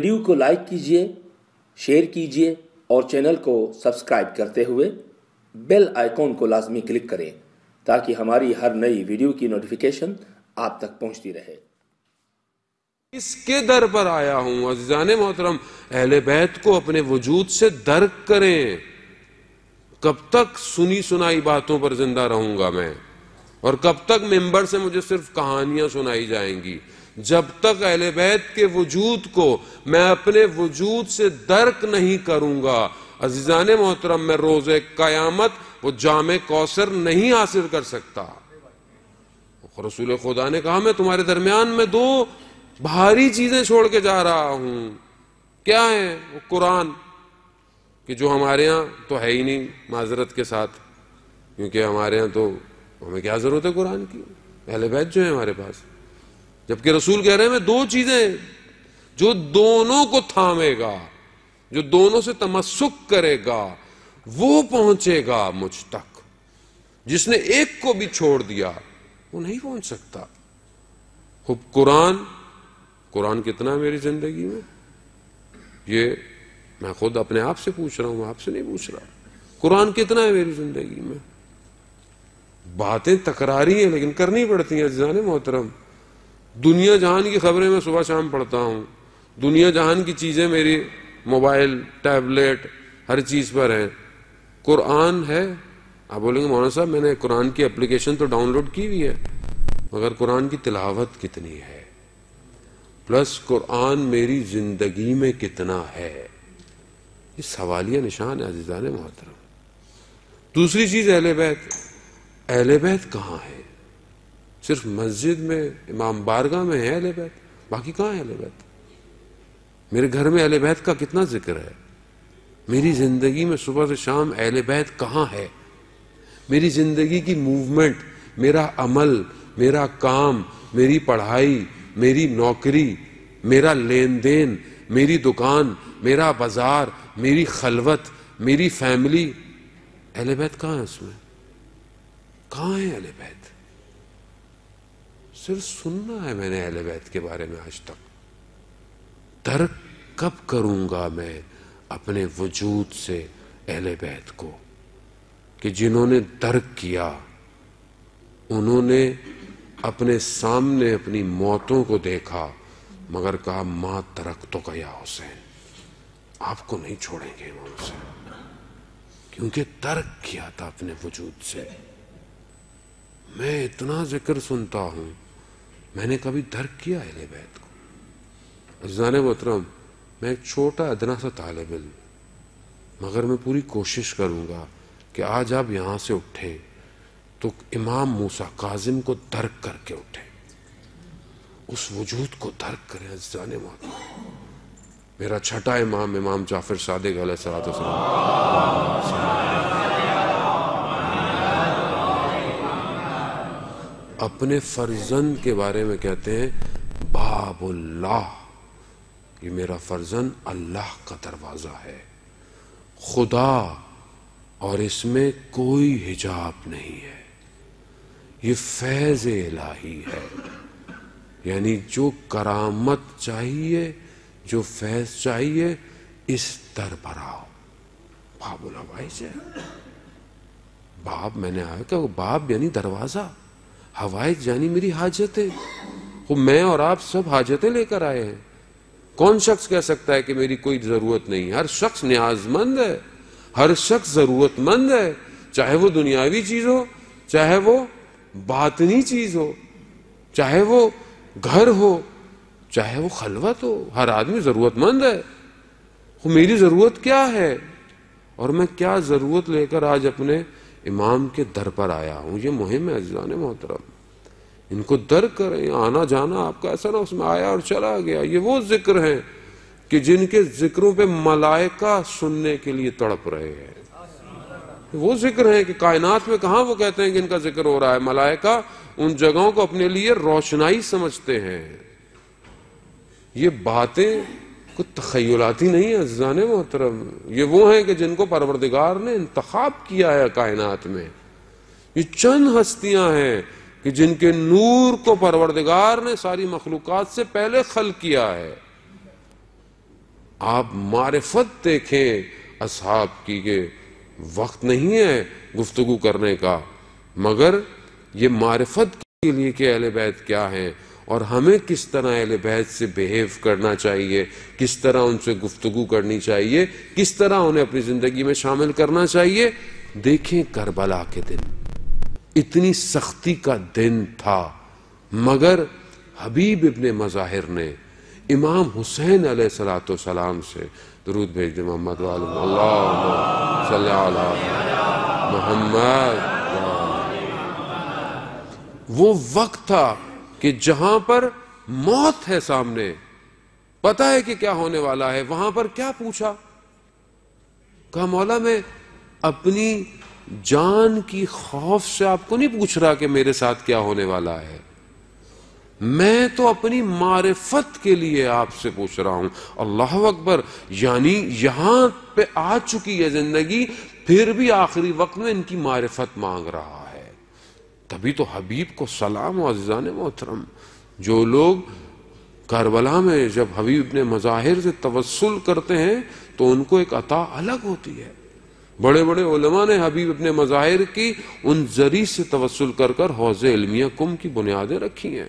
video को like कीजिए share कीजिए और चैनल को सब्सक्राइब करते हुए बेल आइकॉन को लाजमी क्लिक करें ताकि हमारी हर नई वीडियो की नोटिफिकेशन आप तक पहुंचती रहे इसके दर पर आया हूं अजान मोहतरम अहले बैत को अपने वजूद से दर्क करें कब तक सुनी सुनाई बातों पर जिंदा रहूंगा मैं और कब तक मेंबर से मुझे सिर्फ कहानियां सुनाई जाएंगी जब तक अहल बैत के वजूद को मैं अपने वजूद से दर्क नहीं अजीजा ने मोहतरम में रोज़ क़यामत वो जाम कौसर नहीं हासिल कर सकता रसूल खुदा ने कहा मैं तुम्हारे दरमियान में दो भारी चीज़ें छोड़ के जा रहा हूं क्या है वो कुरान कि जो हमारे यहां तो है ही नहीं माजरत के साथ क्योंकि हमारे यहां तो हमें क्या ज़रूरत है कुरान की अहल जो है हमारे पास जबकि रसूल कह रहे हैं मैं दो चीजें जो दोनों को थामेगा जो दोनों से तमस्ुक करेगा वो पहुंचेगा मुझ तक जिसने एक को भी छोड़ दिया वो नहीं पहुंच सकता खुब कुरान कुरान कितना है मेरी जिंदगी में ये मैं खुद अपने आप से पूछ रहा हूं आपसे नहीं पूछ रहा कुरान कितना है मेरी जिंदगी में बातें तकरारी हैं लेकिन करनी पड़ती हैं जान मोहतरम दुनिया जहान की खबरें मैं सुबह शाम पढ़ता हूँ दुनिया जहान की चीज़ें मेरी मोबाइल टैबलेट हर चीज़ पर हैं कुरान है आप बोलेंगे मोहन साहब मैंने कुरान की एप्लीकेशन तो डाउनलोड की हुई है मगर कुरान की तिलावत कितनी है प्लस कुरान मेरी ज़िंदगी में कितना है ये सवालिया निशान है अजीज़ान मोहतरम दूसरी चीज़ अहल बैत अहल बैत कहाँ है सिर्फ मस्जिद में इमाम बारगाह में है अहले बैत बाकी कहाँ है अहल बैत मेरे घर में अहले बैत का कितना जिक्र है मेरी ज़िंदगी में सुबह से शाम अहले बैत कहाँ है मेरी ज़िंदगी की मूवमेंट मेरा अमल मेरा काम मेरी पढ़ाई मेरी नौकरी मेरा लेन देन मेरी दुकान मेरा बाज़ार मेरी खलवत मेरी फैमिली अहले बैत कहाँ है उसमें कहाँ है अले बैत सिर्फ सुनना है मैंने अहले बैत के बारे में आज तक तर्क कब करूंगा मैं अपने वजूद से अहले बैत को कि जिन्होंने तर्क किया उन्होंने अपने सामने अपनी मौतों को देखा मगर कहा मां तरक तो गया हुसैन आपको नहीं छोड़ेंगे इमाम हुसैन क्योंकि तर्क किया था अपने वजूद से मैं इतना जिक्र सुनता हूं मैंने कभी तर्क किया अहले बैत को अजान मोहतरम मैं एक छोटा अदना सा तालब इन मगर मैं पूरी कोशिश करूँगा कि आज आप यहाँ से उठें तो इमाम मूसा काजिम को तर्क करके उठें उस वजूद को तर्क करें अजान मोहतरम मेरा छठा इमाम इमाम जाफिर सादिक सलात अपने फर्जन के बारे में कहते हैं बाबुल्लाह ये मेरा फर्जन अल्लाह का दरवाज़ा है खुदा और इसमें कोई हिजाब नहीं है ये फैज़ इलाही है यानी जो करामत चाहिए जो फैज़ चाहिए इस दर पर आओ बाबुला भाई से बाप मैंने आया क्या बाप यानी दरवाज़ा हवाए जानी मेरी हाजत है वो मैं और आप सब हाजतें लेकर आए हैं कौन शख्स कह सकता है कि मेरी कोई ज़रूरत नहीं हर शख्स न्याजमंद है हर शख्स ज़रूरतमंद है चाहे वो दुनियावी चीज़ हो चाहे वो बातनी चीज़ हो चाहे वो घर हो चाहे वो खलवत हो हर आदमी ज़रूरतमंद है वो मेरी ज़रूरत क्या है और मैं क्या ज़रूरत लेकर आज अपने इमाम के दर पर आया हूँ ये मुहिम है अजान मोहतरम इनको दर करें आना जाना आपका ऐसा ना उसमें आया और चला गया ये वो जिक्र हैं कि जिनके जिक्रों पे मलाइका सुनने के लिए तड़प रहे हैं वो जिक्र हैं कि कायनात में कहा वो कहते हैं कि इनका जिक्र हो रहा है मलाइका उन जगहों को अपने लिए रोशनाई समझते हैं ये बातें कुछ तखयलाती नहीं है अजान मोहतरम ये वो हैं कि जिनको परवरदिगार ने इंतखब किया है कायनात में ये चंद हस्तियां हैं कि जिनके नूर को परवरदिगार ने सारी मखलूक से पहले खल किया है आप मारफत देखें असहाब की के वक्त नहीं है गुफ्तु करने का मगर ये मारफत के लिए कि अहल बैत क्या है और हमें किस तरह अहल बहद से बिहेव करना चाहिए किस तरह उनसे गुफ्तगु करनी चाहिए किस तरह उन्हें अपनी ज़िंदगी में शामिल करना चाहिए देखें करबला के दिन इतनी सख्ती का दिन था मगर हबीब इबन मज़ाहिर ने इमाम हुसैन सलाम से दरूद भेज दे मोहम्मद मोहम्मद वो वक्त था कि जहां पर मौत है सामने पता है कि क्या होने वाला है वहां पर क्या पूछा कहा मौला मैं अपनी जान की खौफ से आपको नहीं पूछ रहा कि मेरे साथ क्या होने वाला है मैं तो अपनी मारिफत के लिए आपसे पूछ रहा हूं अल्लाह अकबर यानी यहां पे आ चुकी है जिंदगी फिर भी आखिरी वक्त में इनकी मारिफत मांग रहा तभी तो हबीब को सलाम अजान मोहतरम जो लोग करबला में जब हबीब ने मज़ाहिर से तवसल करते हैं तो उनको एक अता अलग होती है बड़े बड़े उलमा ने हबीब अपने मज़ाहिर की उन जरी से तवसल कर कर हौज इलमिया कुम की बुनियादें रखी हैं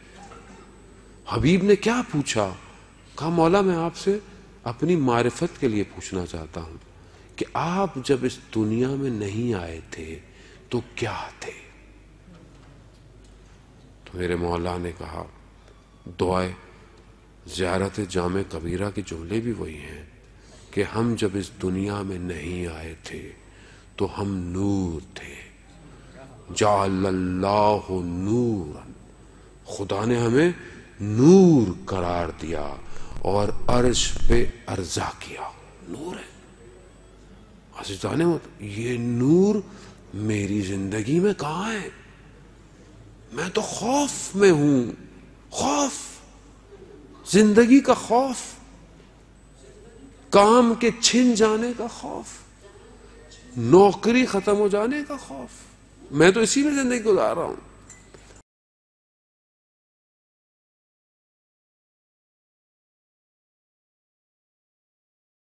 हबीब ने क्या पूछा कहा मौला मैं आपसे अपनी मारफत के लिए पूछना चाहता हूँ कि आप जब इस दुनिया में नहीं आए थे तो क्या थे तो मेरे मौला ने कहा दुआए ज़्यारत जाम कबीरा के जुमले भी वही हैं कि हम जब इस दुनिया में नहीं आए थे तो हम नूर थे जाल्लाह नूर खुदा ने हमें नूर करार दिया और अर्श पे अर्जा किया नूर है आसिस्तान मत ये नूर मेरी जिंदगी में कहा है मैं तो खौफ में हूं खौफ जिंदगी का खौफ काम के छिन जाने का खौफ नौकरी खत्म हो जाने का खौफ मैं तो इसी में जिंदगी गुजार रहा हूं